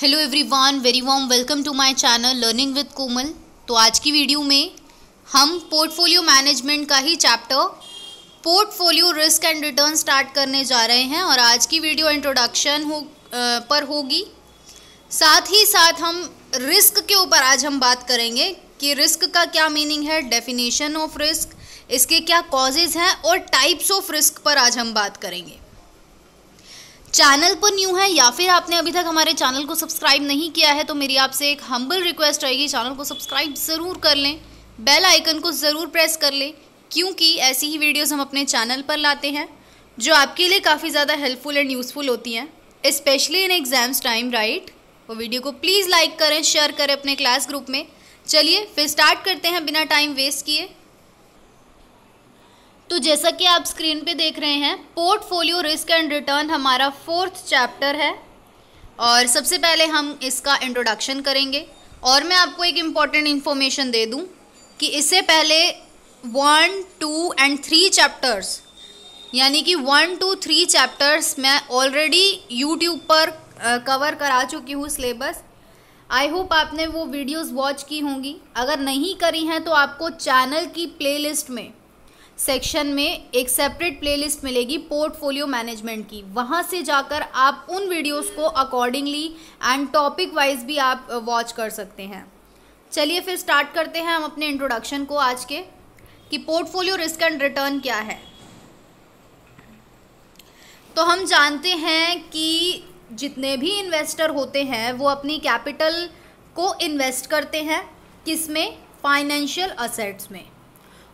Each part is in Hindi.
hello everyone very warm welcome to my channel learning with Komal तो आज की वीडियो में हम पोर्टफोलियो मैनेजमेंट का ही chapter portfolio risk and return start करने जा रहे हैं और आज की वीडियो इंट्रोडक्शन हो आ, पर होगी साथ ही साथ हम रिस्क के ऊपर आज हम बात करेंगे कि रिस्क का क्या मीनिंग है डेफिनेशन ऑफ रिस्क इसके क्या कॉजेज़ हैं और टाइप्स ऑफ रिस्क पर आज हम बात करेंगे चैनल पर न्यू है या फिर आपने अभी तक हमारे चैनल को सब्सक्राइब नहीं किया है तो मेरी आपसे एक हम्बल रिक्वेस्ट रहेगी चैनल को सब्सक्राइब ज़रूर कर लें बेल आइकन को ज़रूर प्रेस कर लें क्योंकि ऐसी ही वीडियोस हम अपने चैनल पर लाते हैं जो आपके लिए काफ़ी ज़्यादा हेल्पफुल एंड यूज़फुल होती हैं specially in exams time right वो वीडियो को प्लीज़ लाइक करें शेयर करें अपने क्लास ग्रुप में चलिए फिर स्टार्ट करते हैं बिना टाइम वेस्ट किए तो जैसा कि आप स्क्रीन पे देख रहे हैं पोर्टफोलियो रिस्क एंड रिटर्न हमारा फोर्थ चैप्टर है और सबसे पहले हम इसका इंट्रोडक्शन करेंगे और मैं आपको एक इम्पॉर्टेंट इन्फॉर्मेशन दे दूं कि इससे पहले one two and three chapters यानी कि वन टू थ्री चैप्टर्स मैं ऑलरेडी यूट्यूब पर कवर करा चुकी हूँ सिलेबस आई होप आपने वो वीडियोस वॉच की होंगी अगर नहीं करी हैं तो आपको चैनल की प्लेलिस्ट में सेक्शन में एक सेपरेट प्लेलिस्ट मिलेगी पोर्टफोलियो मैनेजमेंट की वहाँ से जाकर आप उन वीडियोस को अकॉर्डिंगली एंड टॉपिक वाइज भी आप वॉच uh, कर सकते हैं चलिए फिर स्टार्ट करते हैं हम अपने इंट्रोडक्शन को आज के कि पोर्टफोलियो रिस्क एंड रिटर्न क्या है तो हम जानते हैं कि जितने भी इन्वेस्टर होते हैं वो अपनी कैपिटल को इन्वेस्ट करते हैं किस में फाइनेंशियल असेट्स में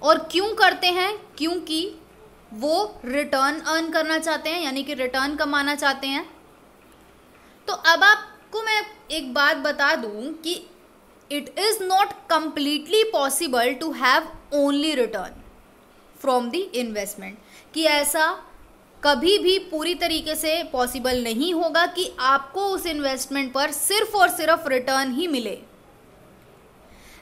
और क्यों करते हैं क्योंकि वो रिटर्न अर्न करना चाहते हैं यानी कि रिटर्न कमाना चाहते हैं तो अब आपको मैं एक बात बता दूं कि it is not completely possible to have only return from the investment कि ऐसा कभी भी पूरी तरीके से पॉसिबल नहीं होगा कि आपको उस इन्वेस्टमेंट पर सिर्फ और सिर्फ रिटर्न ही मिले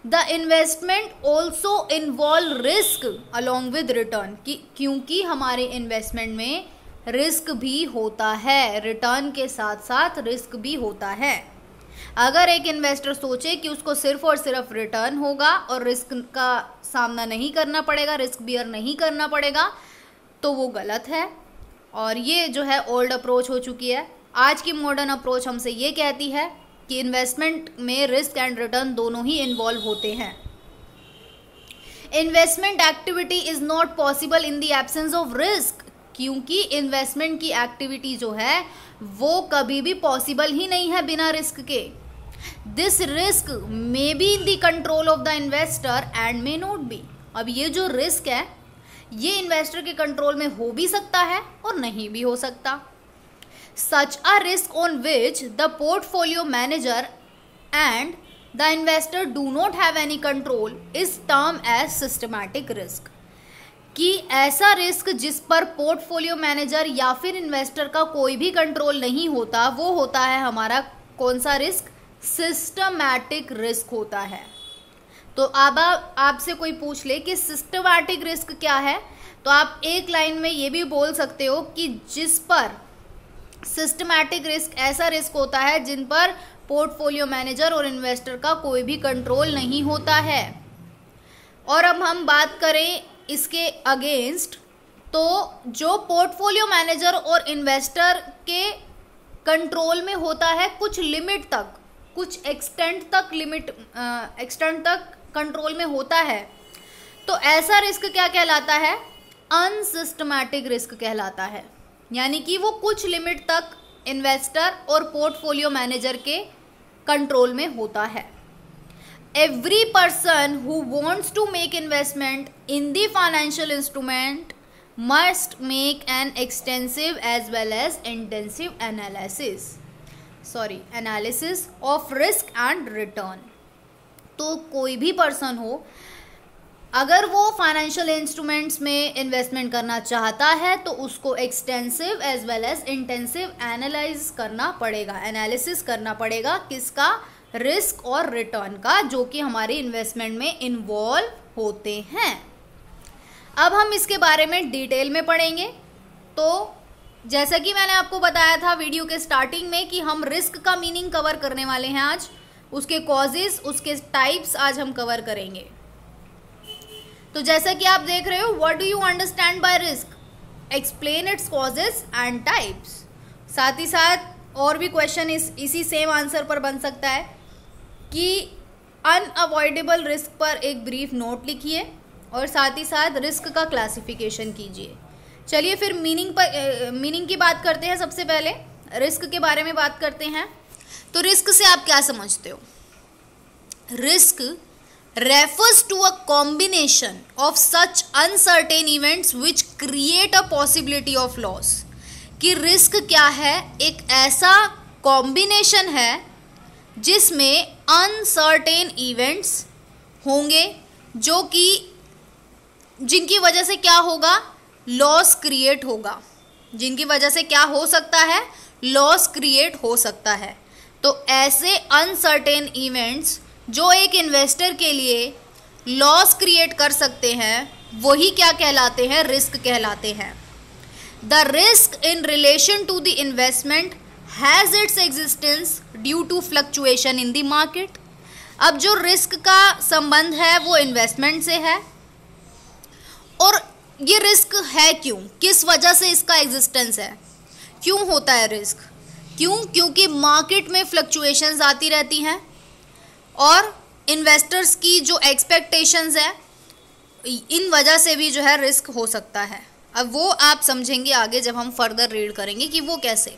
the investment also involve risk along with return क्योंकि हमारे इन्वेस्टमेंट में रिस्क भी होता है रिटर्न के साथ साथ रिस्क भी होता है अगर एक इन्वेस्टर सोचे कि उसको सिर्फ और सिर्फ रिटर्न होगा और रिस्क का सामना नहीं करना पड़ेगा रिस्क बियर नहीं करना पड़ेगा तो वो गलत है और ये जो है ओल्ड अप्रोच हो चुकी है आज की मॉडर्न अप्रोच हमसे ये कहती है कि इन्वेस्टमेंट में रिस्क एंड रिटर्न दोनों ही इन्वॉल्व होते हैं investment activity is not possible in the absence of risk क्योंकि इन्वेस्टमेंट की एक्टिविटी जो है वो कभी भी पॉसिबल ही नहीं है बिना रिस्क के this risk may be in the control of the investor and may not be अब ये जो रिस्क है ये इन्वेस्टर के कंट्रोल में हो भी सकता है और नहीं भी हो सकता such a risk on which the portfolio manager and the investor do not have any control is termed as systematic risk कि ऐसा रिस्क जिस पर पोर्टफोलियो मैनेजर या फिर इन्वेस्टर का कोई भी कंट्रोल नहीं होता वो होता है हमारा कौन सा रिस्क सिस्टमैटिक रिस्क होता है तो अब आपसे कोई पूछ ले कि सिस्टमैटिक रिस्क क्या है तो आप एक लाइन में ये भी बोल सकते हो कि जिस पर सिस्टमैटिक रिस्क ऐसा रिस्क होता है जिन पर पोर्टफोलियो मैनेजर और इन्वेस्टर का कोई भी कंट्रोल नहीं होता है और अब हम बात करें इसके अगेंस्ट तो जो पोर्टफोलियो मैनेजर और इन्वेस्टर के कंट्रोल में होता है कुछ लिमिट तक कुछ एक्सटेंट तक लिमिट एक्सटेंट तक कंट्रोल में होता है तो ऐसा रिस्क क्या कहलाता है अनसिस्टमैटिक रिस्क कहलाता है यानी कि वो कुछ लिमिट तक इन्वेस्टर और पोर्टफोलियो मैनेजर के कंट्रोल में होता है every person who wants to make investment in the financial instrument must make an extensive as well as intensive analysis sorry analysis of risk and return तो कोई भी पर्सन हो अगर वो फाइनेंशियल इंस्ट्रूमेंट्स में इन्वेस्टमेंट करना चाहता है तो उसको extensive as well as intensive analyse करना पड़ेगा एनालिसिस करना पड़ेगा किसका रिस्क और रिटर्न का जो कि हमारे इन्वेस्टमेंट में इन्वॉल्व होते हैं अब हम इसके बारे में डिटेल में पढ़ेंगे तो जैसा कि मैंने आपको बताया था वीडियो के स्टार्टिंग में कि हम रिस्क का मीनिंग कवर करने वाले हैं आज उसके कॉजेज उसके टाइप्स आज हम कवर करेंगे तो जैसा कि आप देख रहे हो what do you understand by risk explain its causes and types साथ ही साथ और भी क्वेश्चन इस इसी सेम आंसर पर बन सकता है कि अनअवॉइडेबल रिस्क पर एक ब्रीफ नोट लिखिए और साथ ही साथ रिस्क का क्लासिफिकेशन कीजिए चलिए फिर मीनिंग पर मीनिंग की बात करते हैं सबसे पहले रिस्क के बारे में बात करते हैं तो रिस्क से आप क्या समझते हो risk refers to a combination of such uncertain events which create a possibility of loss कि रिस्क क्या है एक ऐसा कॉम्बिनेशन है जिसमें अनसर्टेन इवेंट्स होंगे जो कि जिनकी वजह से क्या होगा लॉस क्रिएट होगा जिनकी वजह से क्या हो सकता है लॉस क्रिएट हो सकता है तो ऐसे अनसर्टेन इवेंट्स जो एक इन्वेस्टर के लिए लॉस क्रिएट कर सकते हैं वही क्या कहलाते हैं रिस्क कहलाते हैं the risk in relation to the investment has its existence due to fluctuation in the market अब जो रिस्क का संबंध है वो इन्वेस्टमेंट से है और ये रिस्क है क्यों किस वजह से इसका एग्जिस्टेंस है क्यों होता है रिस्क क्यों क्योंकि मार्केट में फ्लक्चुएशंस आती रहती हैं और इन्वेस्टर्स की जो एक्सपेक्टेशंस है इन वजह से भी जो है रिस्क हो सकता है अब वो आप समझेंगे आगे जब हम फर्दर रीड करेंगे कि वो कैसे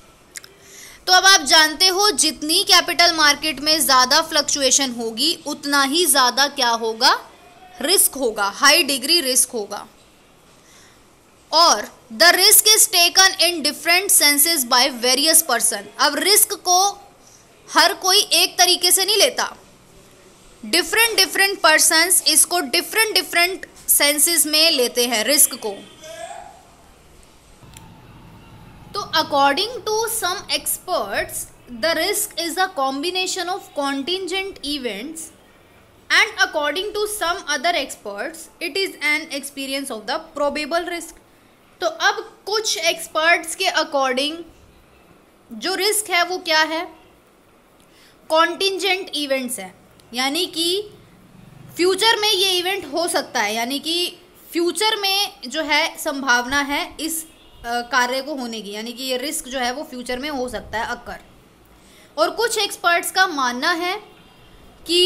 तो अब आप जानते हो जितनी कैपिटल मार्केट में ज़्यादा फ्लक्चुएशन होगी उतना ही ज़्यादा क्या होगा रिस्क होगा हाई डिग्री रिस्क होगा और the risk is taken in different senses by various person अब रिस्क को हर कोई एक तरीके से नहीं लेता डिफरेंट डिफरेंट पर्सन इसको डिफरेंट डिफरेंट सेंसेस में लेते हैं रिस्क को तो according to some experts the risk is a combination of contingent events and according to some other experts it is an experience of the probable risk तो अब कुछ एक्सपर्ट्स के अकॉर्डिंग जो रिस्क है वो क्या है कॉन्टिजेंट इवेंट्स है यानी कि फ्यूचर में ये इवेंट हो सकता है यानी कि फ्यूचर में जो है संभावना है इस कार्य को होने की यानी कि ये रिस्क जो है वो फ्यूचर में हो सकता है अक्कर और कुछ एक्सपर्ट्स का मानना है कि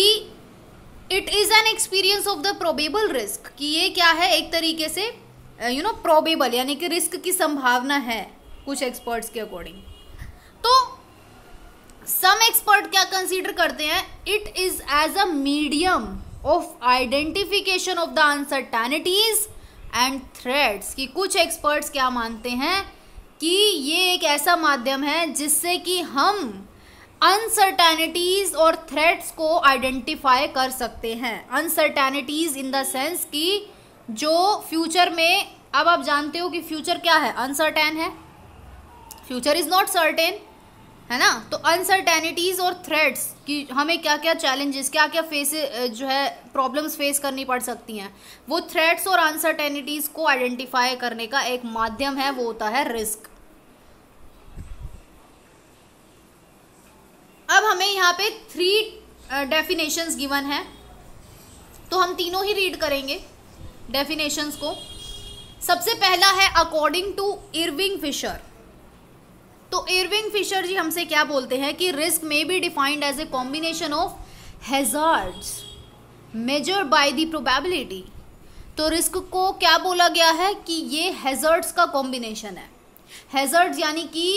it is an experience of the probable risk कि ये क्या है एक तरीके से यू नो प्रोबेबल यानी कि रिस्क की संभावना है कुछ एक्सपर्ट्स के अकॉर्डिंग तो सम एक्सपर्ट क्या कंसीडर करते हैं it is as a medium of identification of the uncertainties and threats कि कुछ एक्सपर्ट्स क्या मानते हैं कि ये एक ऐसा माध्यम है जिससे कि हम अनसर्टेनिटीज और थ्रेड्स को आइडेंटिफाई कर सकते हैं अनसर्टेनिटीज इन द सेंस कि जो फ्यूचर में अब आप जानते हो कि फ्यूचर क्या है अनसर्टेन है फ्यूचर इज नॉट सर्टेन है ना तो अनसर्टेनिटीज़ और थ्रेट्स कि हमें क्या क्या चैलेंजेस क्या क्या फेस जो है प्रॉब्लम्स फेस करनी पड़ सकती हैं वो थ्रेट्स और अनसर्टेनिटीज़ को आइडेंटिफाई करने का एक माध्यम है वो होता है रिस्क अब हमें यहाँ पे थ्री डेफिनेशंस गिवन है तो हम तीनों ही रीड करेंगे डेफिनेशंस को सबसे पहला है अकॉर्डिंग टू इरविंग फिशर तो इरविंग फिशर जी हमसे क्या बोलते हैं कि risk may be defined as a combination of hazard measure by the probability तो रिस्क को क्या बोला गया है कि ये हेजर्ड्स का कॉम्बिनेशन है हैजर्ड्स यानी कि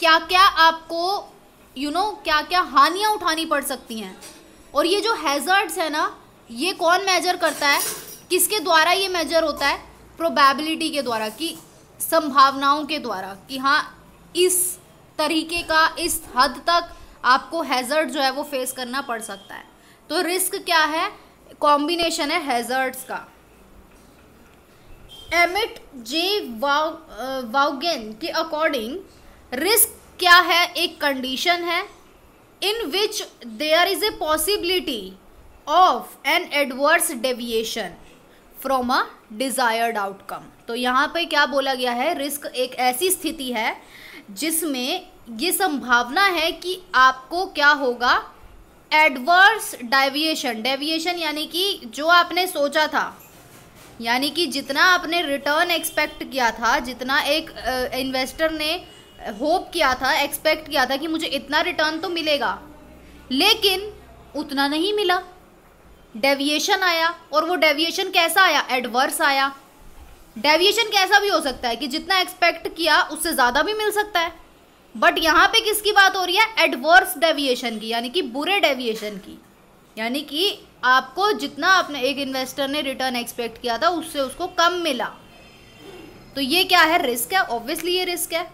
क्या क्या आपको यू you नो know, क्या क्या हानियाँ उठानी पड़ सकती हैं और ये जो हेजर्ड्स है ना ये कौन मेजर करता है किसके द्वारा ये मेजर होता है प्रोबेबिलिटी के द्वारा कि संभावनाओं के द्वारा कि हाँ इस तरीके का इस हद तक आपको हैज़र्ड जो है वो फेस करना पड़ सकता है तो रिस्क क्या है कॉम्बिनेशन है हैज़र्ड्स का एमिट जे वाउगेन के अकॉर्डिंग रिस्क क्या है एक कंडीशन है in which there is a possibility of an adverse deviation from a desired outcome तो यहाँ पे क्या बोला गया है रिस्क एक ऐसी स्थिति है जिसमें ये संभावना है कि आपको क्या होगा एडवर्स डेविएशन डेविएशन यानी कि जो आपने सोचा था यानी कि जितना आपने रिटर्न एक्सपेक्ट किया था जितना एक इन्वेस्टर ने होप किया था एक्सपेक्ट किया था कि मुझे इतना रिटर्न तो मिलेगा लेकिन उतना नहीं मिला डेविएशन आया और वो डेविएशन कैसा आया एडवर्स आया डेविएशन कैसा भी हो सकता है कि जितना एक्सपेक्ट किया उससे ज़्यादा भी मिल सकता है बट यहाँ पे किसकी बात हो रही है एडवर्स डेविएशन की यानी कि बुरे डेविएशन की यानी कि आपको जितना आपने एक इन्वेस्टर ने रिटर्न एक्सपेक्ट किया था उससे उसको कम मिला तो ये क्या है रिस्क है ऑब्वियसली ये रिस्क है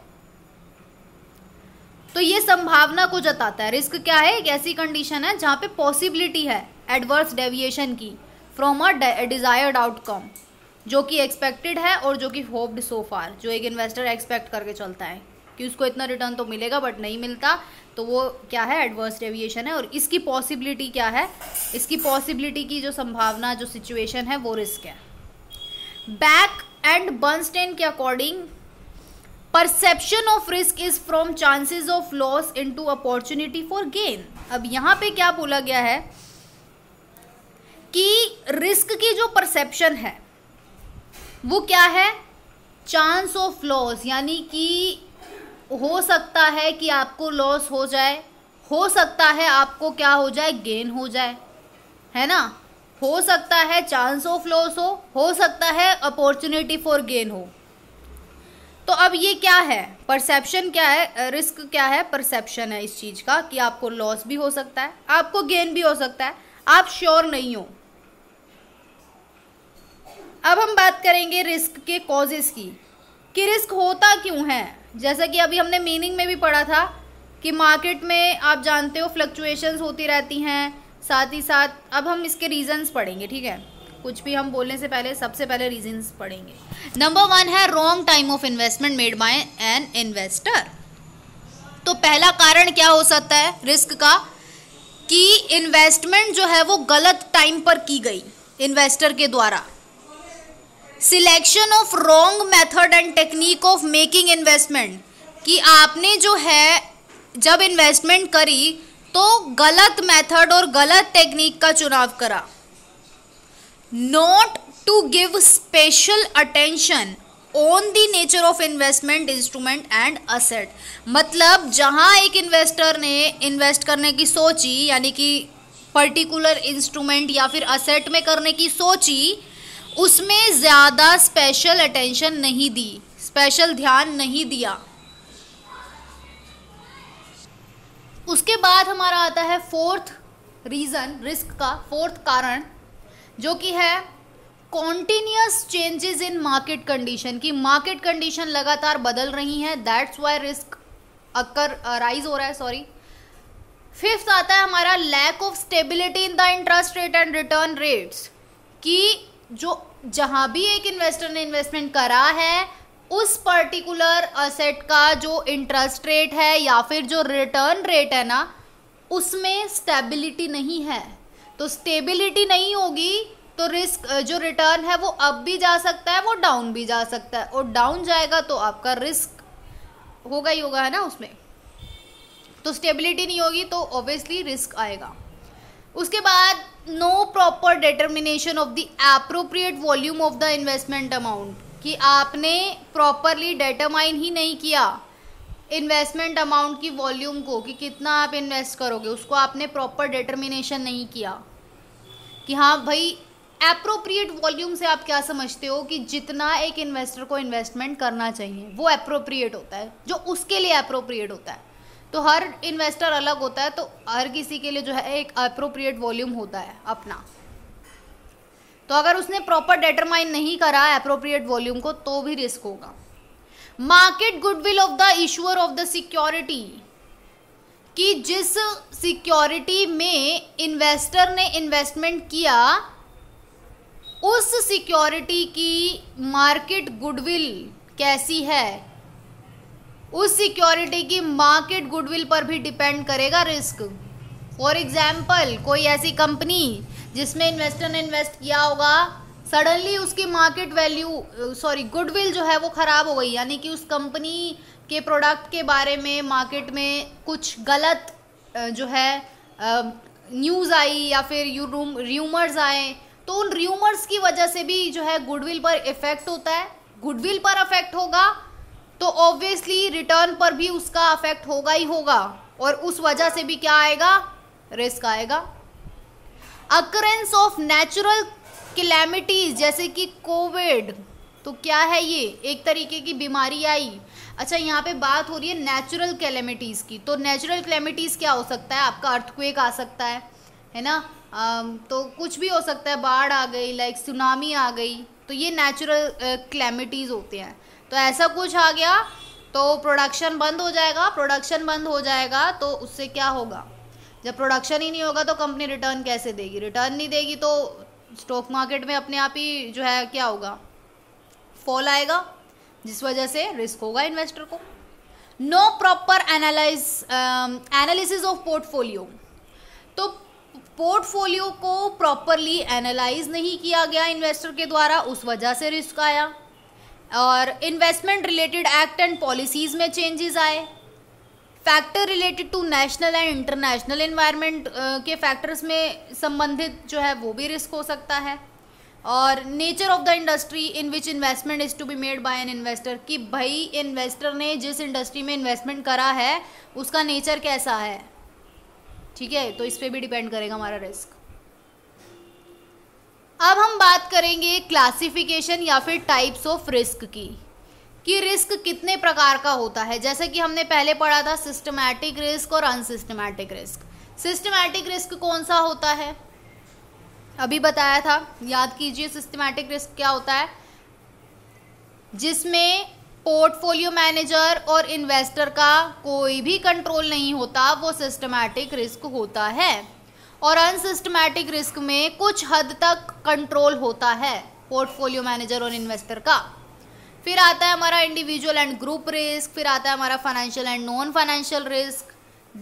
तो ये संभावना को जताता है रिस्क क्या है एक ऐसी कंडीशन है जहाँ पे पॉसिबिलिटी है एडवर्स डेविएशन की फ्रॉम अ डिजायर्ड आउटकम जो कि एक्सपेक्टेड है और जो कि होप्ड सो फार जो एक इन्वेस्टर एक्सपेक्ट करके चलता है कि उसको इतना रिटर्न तो मिलेगा बट नहीं मिलता तो वो क्या है एडवर्स डेविएशन है और इसकी पॉसिबिलिटी क्या है इसकी पॉसिबिलिटी की जो संभावना जो सिचुएशन है वो रिस्क है बैक एंड बर्नस्टेन के according perception of risk is from chances of loss into opportunity for gain अब यहाँ पे क्या बोला गया है कि रिस्क की जो परसेप्शन है वो क्या है चांस ऑफ लॉस यानी कि हो सकता है कि आपको लॉस हो जाए हो सकता है आपको क्या हो जाए गेन हो जाए है ना हो सकता है चांस ऑफ लॉस हो हो सकता है अपॉर्चुनिटी फॉर गेन हो तो अब ये क्या है परसेप्शन क्या है रिस्क क्या है परसेप्शन है इस चीज़ का कि आपको लॉस भी हो सकता है आपको गेन भी हो सकता है आप श्योर नहीं हो अब हम बात करेंगे रिस्क के कॉजेज़ की कि रिस्क होता क्यों है जैसा कि अभी हमने मीनिंग में भी पढ़ा था कि मार्केट में आप जानते हो फ्लक्चुएशंस होती रहती हैं साथ ही साथ अब हम इसके रीजंस पढ़ेंगे ठीक है कुछ भी हम बोलने से पहले सबसे पहले रीजंस पढ़ेंगे नंबर वन है wrong time of investment made by an investor तो पहला कारण क्या हो सकता है रिस्क का कि इन्वेस्टमेंट जो है वो गलत टाइम पर की गई इन्वेस्टर के द्वारा selection of wrong method and technique of making investment कि आपने जो है जब इन्वेस्टमेंट करी तो गलत मेथड और गलत टेक्निक का चुनाव करा not to give special attention on the nature of investment instrument and asset मतलब जहाँ एक इन्वेस्टर ने इन्वेस्ट करने की सोची यानी कि पर्टिकुलर इंस्ट्रूमेंट या फिर असेट में करने की सोची उसमें ज़्यादा स्पेशल अटेंशन नहीं दी स्पेशल ध्यान नहीं दिया उसके बाद हमारा आता है फोर्थ रीज़न रिस्क का फोर्थ कारण जो कि है continuous changes in market condition कि मार्केट कंडीशन लगातार बदल रही हैं that's why risk occur rise हो रहा है सॉरी फिफ्थ आता है हमारा lack of stability in the interest rate and return rates कि जो जहां भी एक इन्वेस्टर ने इन्वेस्टमेंट करा है उस पर्टिकुलर असेट का जो इंटरेस्ट रेट है या फिर जो रिटर्न रेट है ना उसमें स्टेबिलिटी नहीं है तो स्टेबिलिटी नहीं होगी तो रिस्क जो रिटर्न है वो अप भी जा सकता है वो डाउन भी जा सकता है और डाउन जाएगा तो आपका रिस्क होगा ही होगा है ना उसमें तो स्टेबिलिटी नहीं होगी तो ऑब्वियसली रिस्क आएगा उसके बाद no proper determination of the appropriate volume of the investment amount कि आपने प्रॉपरली डेटरमाइन ही नहीं किया इन्वेस्टमेंट अमाउंट की वॉल्यूम को कि कितना आप इन्वेस्ट करोगे उसको आपने प्रॉपर डिटर्मिनेशन नहीं किया कि हाँ भाई अप्रोप्रिएट वॉल्यूम से आप क्या समझते हो कि जितना एक इन्वेस्टर को इन्वेस्टमेंट करना चाहिए वो अप्रोप्रिएट होता है जो उसके लिए अप्रोप्रिएट होता है तो हर इन्वेस्टर अलग होता है तो हर किसी के लिए जो है एक अप्रोप्रिएट वॉल्यूम होता है अपना तो अगर उसने प्रॉपर डेटरमाइन नहीं करा अप्रोप्रिएट वॉल्यूम को तो भी रिस्क होगा market goodwill of the issuer of the security कि जिस सिक्योरिटी में इन्वेस्टर ने इन्वेस्टमेंट किया उस सिक्योरिटी की मार्केट गुडविल कैसी है उस सिक्योरिटी की मार्केट गुडविल पर भी डिपेंड करेगा रिस्क फॉर एग्जाम्पल कोई ऐसी कंपनी जिसमें इन्वेस्टर ने इन्वेस्ट किया होगा सडनली उसकी मार्केट वैल्यू सॉरी गुडविल जो है वो ख़राब हो गई यानी कि उस कंपनी के प्रोडक्ट के बारे में मार्केट में कुछ गलत जो है न्यूज़ आई या फिर र्यूमर्स आए तो उन र्यूमर्स की वजह से भी जो है गुडविल पर इफ़ेक्ट होता है गुडविल पर अफेक्ट होगा तो ऑब्वियसली रिटर्न पर भी उसका अफेक्ट होगा ही होगा और उस वजह से भी क्या आएगा रिस्क आएगा अकरेंस ऑफ नेचुरल क्लैमिटीज जैसे कि कोविड तो क्या है ये एक तरीके की बीमारी आई अच्छा यहाँ पे बात हो रही है नेचुरल क्लेमिटीज़ की तो नेचुरल क्लेमिटीज़ क्या हो सकता है आपका अर्थक्वेक आ सकता है है ना आ, तो कुछ भी हो सकता है बाढ़ आ गई लाइक सुनामी आ गई तो ये नेचुरल क्लेमिटीज़ होते हैं तो ऐसा कुछ आ गया तो प्रोडक्शन बंद हो जाएगा प्रोडक्शन बंद हो जाएगा तो उससे क्या होगा जब प्रोडक्शन ही नहीं होगा तो कंपनी रिटर्न कैसे देगी रिटर्न नहीं देगी तो स्टॉक मार्केट में अपने आप ही जो है क्या होगा फॉल आएगा जिस वजह से रिस्क होगा इन्वेस्टर को no proper analyse analysis of portfolio तो पोर्टफोलियो को प्रॉपरली एनालाइज नहीं किया गया इन्वेस्टर के द्वारा उस वजह से रिस्क आया और investment related act and policies में चेंजेस आए factor related to national and international environment के फैक्टर्स में संबंधित जो है वो भी रिस्क हो सकता है और nature of the industry in which investment is to be made by an investor कि भाई इन्वेस्टर ने जिस इंडस्ट्री में इन्वेस्टमेंट करा है उसका नेचर कैसा है ठीक है तो इस पर भी डिपेंड करेगा हमारा रिस्क अब हम बात करेंगे क्लासिफिकेशन या फिर टाइप्स ऑफ रिस्क की कि रिस्क कितने प्रकार का होता है जैसे कि हमने पहले पढ़ा था सिस्टमैटिक रिस्क और अनसिस्टमैटिक रिस्क सिस्टमैटिक रिस्क कौन सा होता है अभी बताया था याद कीजिए सिस्टमैटिक रिस्क क्या होता है जिसमें पोर्टफोलियो मैनेजर और इन्वेस्टर का कोई भी कंट्रोल नहीं होता वो सिस्टमैटिक रिस्क होता है और अनसिस्टमैटिक रिस्क में कुछ हद तक कंट्रोल होता है पोर्टफोलियो मैनेजर और इन्वेस्टर का फिर आता है हमारा इंडिविजुअल एंड ग्रुप रिस्क फिर आता है हमारा financial and non financial risk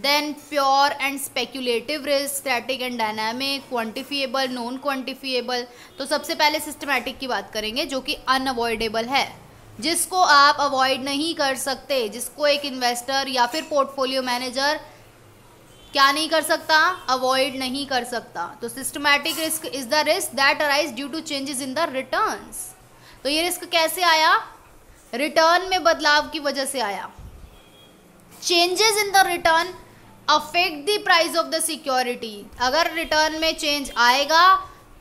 then pure and speculative risk static and dynamic quantifiable non quantifiable तो सबसे पहले सिस्टमैटिक की बात करेंगे जो कि अनअवॉइडेबल है जिसको आप अवॉइड नहीं कर सकते जिसको एक इन्वेस्टर या फिर पोर्टफोलियो मैनेजर क्या नहीं कर सकता अवॉइड नहीं कर सकता तो systematic risk is the risk that arise due to changes in the return तो ये रिस्क कैसे आया रिटर्न में बदलाव की वजह से आया changes in the return affect the price of the security अगर रिटर्न में चेंज आएगा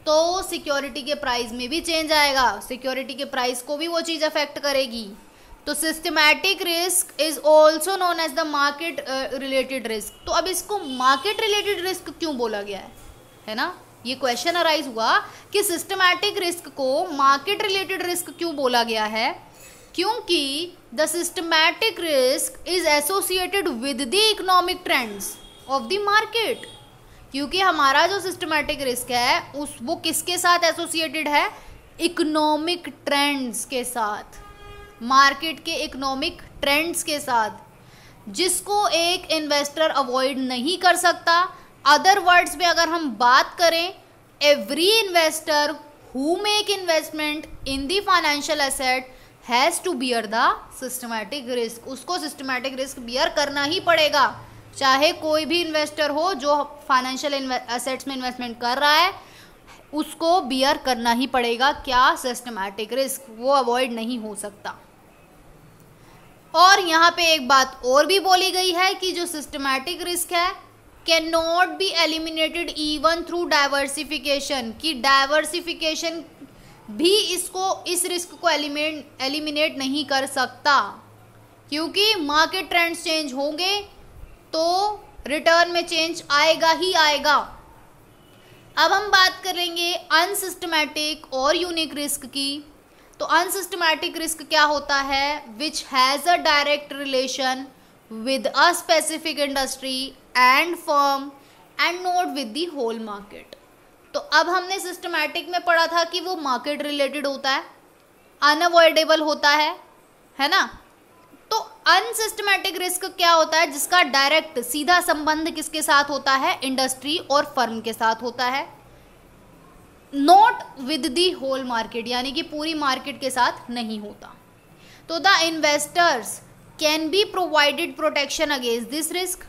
तो सिक्योरिटी के प्राइस में भी चेंज आएगा सिक्योरिटी के प्राइस को भी वो चीज़ अफेक्ट करेगी तो systematic risk is also known as the market related risk तो अब इसको मार्केट रिलेटेड रिस्क क्यों बोला गया है है ना ये क्वेश्चन अराइज हुआ कि सिस्टमैटिक रिस्क को मार्केट रिलेटेड रिस्क क्यों बोला गया है क्योंकि the systematic risk is associated with the economic trends of the market क्योंकि हमारा जो सिस्टमैटिक रिस्क है उस वो किसके साथ एसोसिएटेड है इकोनॉमिक ट्रेंड्स के साथ मार्केट के इकोनॉमिक ट्रेंड्स के साथ जिसको एक इन्वेस्टर अवॉइड नहीं कर सकता अदर वर्ड्स में अगर हम बात करें every investor who make investment in the financial asset has to bear the systematic risk उसको सिस्टमैटिक रिस्क बियर करना ही पड़ेगा चाहे कोई भी इन्वेस्टर हो जो फाइनेंशियल असेट्स में इन्वेस्टमेंट कर रहा है उसको बियर करना ही पड़ेगा क्या सिस्टमैटिक रिस्क वो अवॉइड नहीं हो सकता और यहाँ पे एक बात और भी बोली गई है कि जो सिस्टमैटिक रिस्क है can not be eliminated even through diversification कि डाइवर्सिफिकेशन भी इसको इस रिस्क को एलिमेंट एलिमिनेट नहीं कर सकता क्योंकि मार्केट ट्रेंड्स चेंज होंगे तो रिटर्न में चेंज आएगा ही आएगा अब हम बात करेंगे अनसिस्टमैटिक और यूनिक रिस्क की तो अनसिस्टमैटिक रिस्क क्या होता है which has a direct relation with a specific industry and firm and not with the whole market तो अब हमने सिस्टमैटिक में पढ़ा था कि वो मार्केट रिलेटेड होता है अनअवॉइडेबल होता है है ना तो अनसिस्टमैटिक रिस्क क्या होता है जिसका डायरेक्ट सीधा संबंध किसके साथ होता है इंडस्ट्री और फर्म के साथ होता है not with the whole market यानी कि पूरी मार्केट के साथ नहीं होता तो the investors can be provided protection against this risk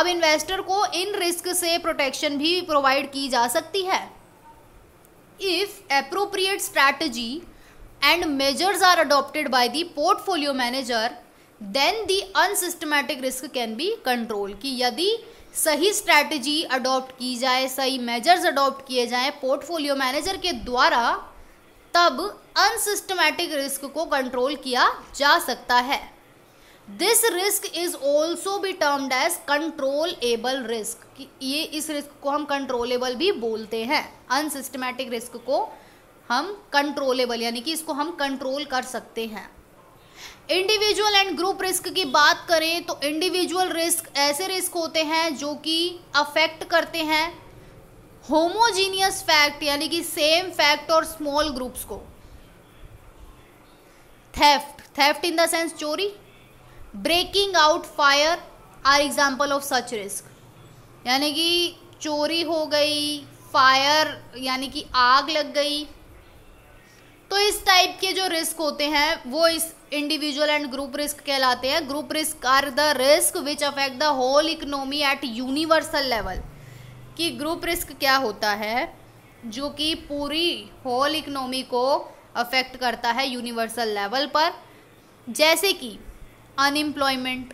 अब इन्वेस्टर को इन रिस्क से प्रोटेक्शन भी प्रोवाइड की जा सकती है if appropriate strategy and measures are adopted by the portfolio manager then the unsystematic risk can be control कि यदि सही स्ट्रैटेजी अडॉप्ट की जाए सही मेजर्स अडॉप्ट किए जाएं पोर्टफोलियो मैनेजर के द्वारा तब अनसिस्टमैटिक रिस्क को कंट्रोल किया जा सकता है this risk is also be termed as controllable risk ये इस रिस्क को हम कंट्रोलेबल भी बोलते हैं अनसिस्टमैटिक रिस्क को हम कंट्रोलेबल यानी कि इसको हम कंट्रोल कर सकते हैं इंडिविजुअल एंड ग्रुप रिस्क की बात करें तो इंडिविजुअल रिस्क ऐसे रिस्क होते हैं जो कि अफेक्ट करते हैं होमोजीनियस फैक्ट यानी कि सेम फैक्ट और स्मॉल ग्रुप्स को theft theft in the sense चोरी breaking out fire are example of such risk यानी कि चोरी हो गई फायर यानी कि आग लग गई तो इस टाइप के जो रिस्क होते हैं वो इस इंडिविजुअल एंड ग्रुप रिस्क कहलाते हैं group risk are the risk which affect the whole economy at universal level कि ग्रुप रिस्क क्या होता है जो कि पूरी होल इकोनॉमी को अफेक्ट करता है यूनिवर्सल लेवल पर जैसे कि unemployment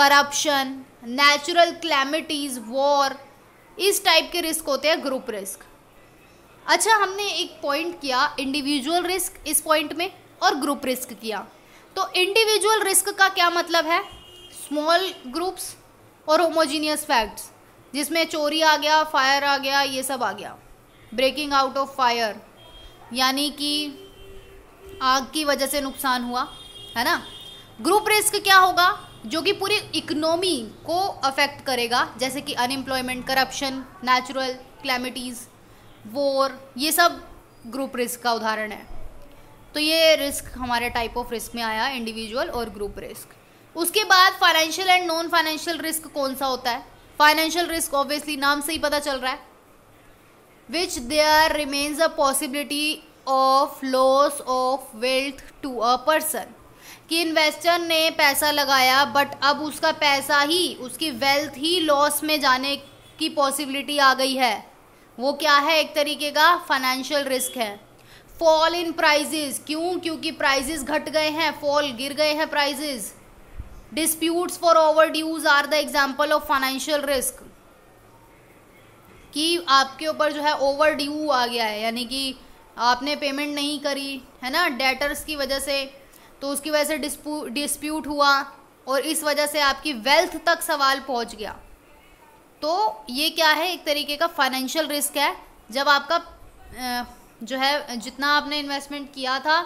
corruption natural calamities war इस टाइप के रिस्क होते हैं ग्रुप रिस्क अच्छा हमने एक पॉइंट किया इंडिविजुअल रिस्क इस पॉइंट में और ग्रुप रिस्क किया तो इंडिविजुअल रिस्क का क्या मतलब है स्मॉल ग्रुप्स और होमोजीनियस फैक्ट्स जिसमें चोरी आ गया फायर आ गया ये सब आ गया ब्रेकिंग आउट ऑफ फायर यानी कि आग की वजह से नुकसान हुआ है ना ग्रुप रिस्क क्या होगा जो कि पूरी इकोनॉमी को अफेक्ट करेगा जैसे कि अनएम्प्लॉयमेंट करप्शन नेचुरल क्लैमिटीज़ वोर ये सब ग्रुप रिस्क का उदाहरण है तो ये रिस्क हमारे टाइप ऑफ रिस्क में आया इंडिविजुअल और ग्रुप रिस्क उसके बाद financial and non financial risk कौन सा होता है फाइनेंशियल रिस्क ऑब्वियसली नाम से ही पता चल रहा है which there remains a possibility of loss of wealth to a person कि इन्वेस्टर ने पैसा लगाया बट अब उसका पैसा ही उसकी वेल्थ ही लॉस में जाने की पॉसिबिलिटी आ गई है वो क्या है एक तरीके का फाइनेंशियल रिस्क है फॉल इन प्राइजेज क्यों क्योंकि प्राइजेज घट गए हैं फॉल गिर गए हैं prices disputes for over dues are the example of financial risk कि आपके ऊपर जो है ओवर ड्यू आ गया है यानी कि आपने पेमेंट नहीं करी है ना डेटर्स की वजह से तो उसकी वजह से डिस्प्यूट हुआ और इस वजह से आपकी वेल्थ तक सवाल पहुंच गया तो ये क्या है एक तरीके का फाइनेंशियल रिस्क है जब आपका जो है जितना आपने इन्वेस्टमेंट किया था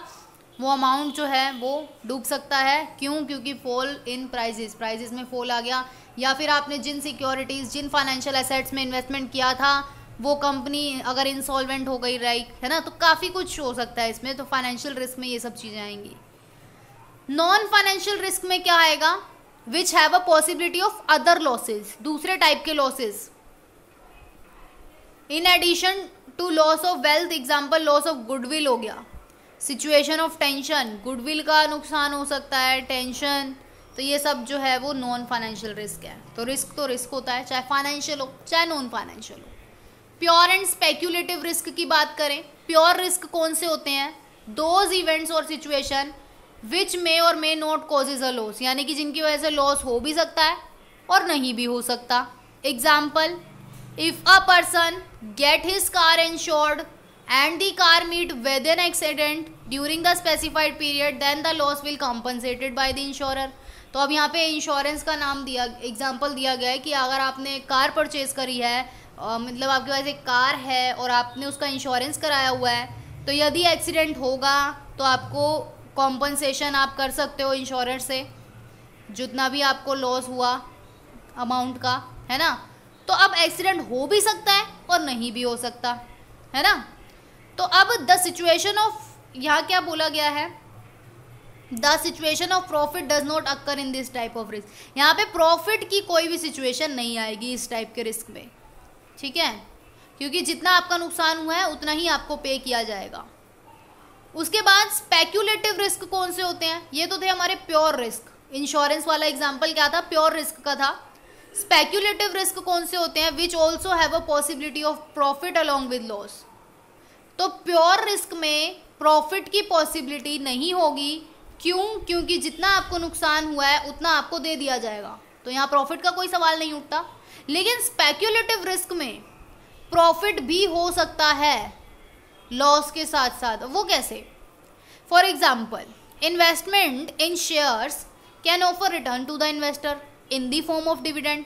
वो अमाउंट जो है वो डूब सकता है क्यों क्योंकि फॉल इन प्राइजेस प्राइजेस में फॉल आ गया या फिर आपने जिन सिक्योरिटीज़ जिन फाइनेंशियल एसेट्स में इन्वेस्टमेंट किया था वो कंपनी अगर इंसॉल्वेंट हो गई राइक है ना तो काफ़ी कुछ हो सकता है इसमें तो फाइनेंशियल रिस्क में ये सब चीज़ें आएंगी नॉन फाइनेंशियल रिस्क में क्या आएगा which have a possibility of other losses दूसरे टाइप के losses in addition to loss of wealth example loss of goodwill हो गया सिचुएशन ऑफ टेंशन गुडविल का नुकसान हो सकता है टेंशन तो ये सब जो है वो नॉन फाइनेंशियल रिस्क है तो रिस्क तो रिस्क होता है चाहे फाइनेंशियल हो चाहे नॉन फाइनेंशियल हो प्योर एंड स्पेक्यूलेटिव रिस्क की बात करें प्योर रिस्क कौन से होते हैं दोज इवेंट्स और सिचुएशन विच मे और may not causes a loss यानी कि जिनकी वजह से लॉस हो भी सकता है और नहीं भी हो सकता example if a person get his car insured and the car meet with an accident during the specified period then the loss will compensated by the insurer तो अब यहाँ पे इंश्योरेंस का नाम दिया एग्जाम्पल दिया गया है कि अगर आपने कार परचेज करी है मतलब आपके पास एक कार है और आपने उसका इंश्योरेंस कराया हुआ है तो यदि एक्सीडेंट होगा तो आपको कॉम्पनसेशन आप कर सकते हो इंश्योरेंस से जितना भी आपको लॉस हुआ अमाउंट का है ना तो अब एक्सीडेंट हो भी सकता है और नहीं भी हो सकता है ना तो अब द सिचुएशन ऑफ यहाँ क्या बोला गया है the situation of profit does not occur in this type of risk यहाँ पे प्रॉफिट की कोई भी सिचुएशन नहीं आएगी इस टाइप के रिस्क में ठीक है क्योंकि जितना आपका नुकसान हुआ है उतना ही आपको पे किया जाएगा उसके बाद स्पेक्यूलेटिव रिस्क कौन से होते हैं ये तो थे हमारे प्योर रिस्क इंश्योरेंस वाला एग्जाम्पल क्या था प्योर रिस्क का था स्पेक्यूलेटिव रिस्क कौन से होते हैं which also have a possibility of profit along with loss तो प्योर रिस्क में प्रॉफिट की पॉसिबिलिटी नहीं होगी क्यों क्योंकि जितना आपको नुकसान हुआ है उतना आपको दे दिया जाएगा तो यहाँ प्रॉफिट का कोई सवाल नहीं उठता लेकिन स्पेक्यूलेटिव रिस्क में प्रॉफिट भी हो सकता है लॉस के साथ साथ वो कैसे for example investment in shares can offer return to the investor in the form of dividend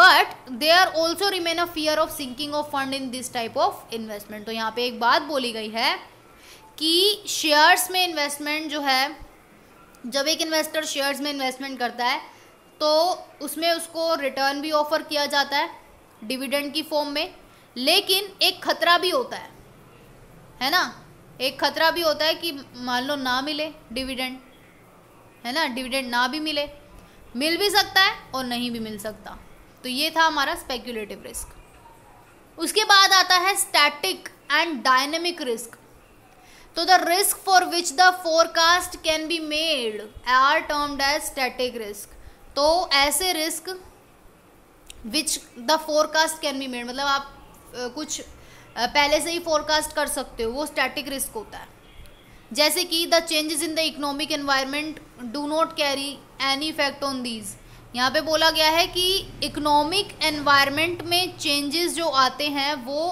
but they are also remain a fear of sinking of fund in this type of investment तो यहाँ पे एक बात बोली गई है कि शेयर्स में इन्वेस्टमेंट जो है जब एक इन्वेस्टर शेयर्स में इन्वेस्टमेंट करता है तो उसमें उसको रिटर्न भी ऑफर किया जाता है डिविडेंड की फॉर्म में लेकिन एक खतरा भी होता है है ना एक खतरा भी होता है कि मान लो ना मिले डिविडेंड है ना डिविडेंड ना भी मिले मिल भी सकता है और नहीं भी मिल सकता तो ये था हमारा स्पेक्यूलेटिव रिस्क उसके बाद आता है स्टैटिक एंड डायनेमिक रिस्क तो the risk for which the forecast can be made are termed as static risk तो ऐसे risk which the forecast can be made मतलब आप कुछ पहले से ही फोरकास्ट कर सकते हो वो स्टैटिक रिस्क होता है जैसे कि the changes in the economic environment do not carry any effect on these यहाँ पे बोला गया है कि इकोनॉमिक एनवायरनमेंट में चेंजेस जो आते हैं वो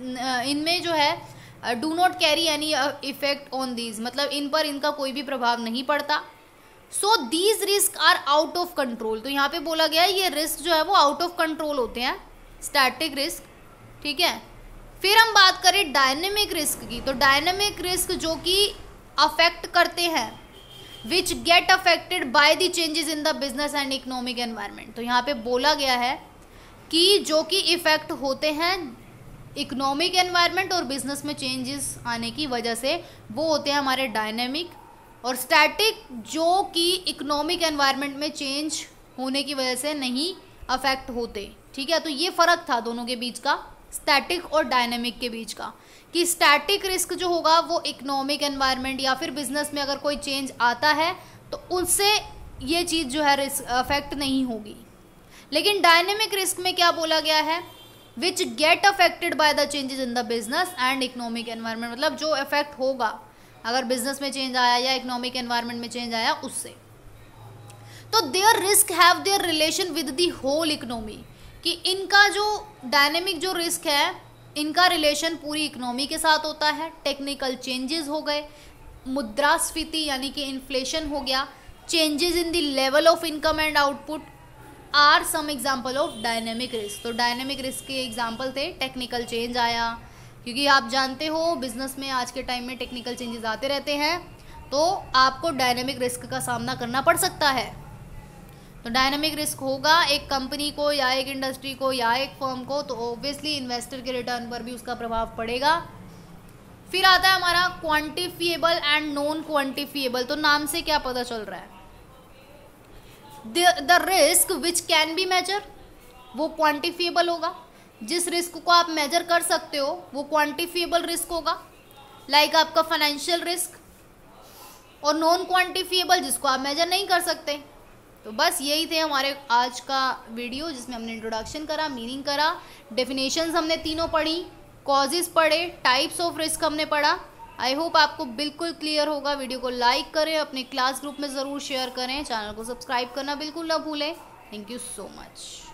इनमें जो है do not carry any effect on these मतलब इन पर इनका कोई भी प्रभाव नहीं पड़ता so these risk are out of control तो यहाँ पे बोला गया है ये रिस्क जो है वो आउट ऑफ कंट्रोल होते हैं स्टैटिक रिस्क ठीक है फिर हम बात करें डायनेमिक रिस्क की तो डायनेमिक रिस्क जो कि अफेक्ट करते हैं which get affected by the changes in the business and economic environment तो यहाँ पे बोला गया है कि जो कि इफेक्ट होते हैं इकोनॉमिक एनवायरनमेंट और बिजनेस में चेंजेस आने की वजह से वो होते हैं हमारे डायनेमिक और स्टैटिक जो कि इकोनॉमिक एनवायरनमेंट में चेंज होने की वजह से नहीं अफेक्ट होते ठीक है तो ये फ़र्क था दोनों के बीच का स्टैटिक और डायनेमिक के बीच का कि स्टैटिक रिस्क जो होगा वो इकोनॉमिक एनवायरनमेंट या फिर बिजनेस में अगर कोई चेंज आता है तो उनसे ये चीज़ जो है रिस्क अफेक्ट नहीं होगी लेकिन डायनेमिक रिस्क में क्या बोला गया है which get affected by the changes in the business and economic environment मतलब जो इफेक्ट होगा अगर बिजनेस में चेंज आया या इकोनॉमिक एनवायरनमेंट में चेंज आया उससे तो there risk have their relation with the whole economy कि इनका जो डायनेमिक जो रिस्क है इनका रिलेशन पूरी इकोनॉमी के साथ होता है टेक्निकल चेंजेस हो गए मुद्रास्फीति यानी कि इन्फ्लेशन हो गया changes in the level of income and output are some example of dynamic risk तो डायनेमिक रिस्क के एग्जाम्पल थे टेक्निकल चेंज आया क्योंकि आप जानते हो बिजनेस में आज के टाइम में टेक्निकल चेंजेस आते रहते हैं तो आपको डायनेमिक रिस्क का सामना करना पड़ सकता है तो डायनामिक रिस्क होगा एक कंपनी को या एक इंडस्ट्री को या एक फर्म को तो ऑब्वियसली इन्वेस्टर के रिटर्न पर भी उसका प्रभाव पड़ेगा फिर आता है हमारा क्वांटिफिएबल एंड नॉन क्वांटिफिएबल तो नाम से क्या पता चल रहा है the risk which can be measure वो क्वांटिफिएबल होगा जिस रिस्क को आप मेजर कर सकते हो वो क्वांटिफिएबल रिस्क होगा लाइक like आपका फाइनेंशियल रिस्क और नॉन क्वांटिफिएबल जिसको आप मेजर नहीं कर सकते तो बस यही थे हमारे आज का वीडियो जिसमें हमने इंट्रोडक्शन करा मीनिंग करा डेफिनेशंस हमने तीनों पढ़ी कॉजेज़ पढ़े टाइप्स ऑफ रिस्क हमने पढ़ा आई होप आपको बिल्कुल क्लियर होगा वीडियो को लाइक करें अपने क्लास ग्रुप में ज़रूर शेयर करें चैनल को सब्सक्राइब करना बिल्कुल ना भूलें थैंक यू सो मच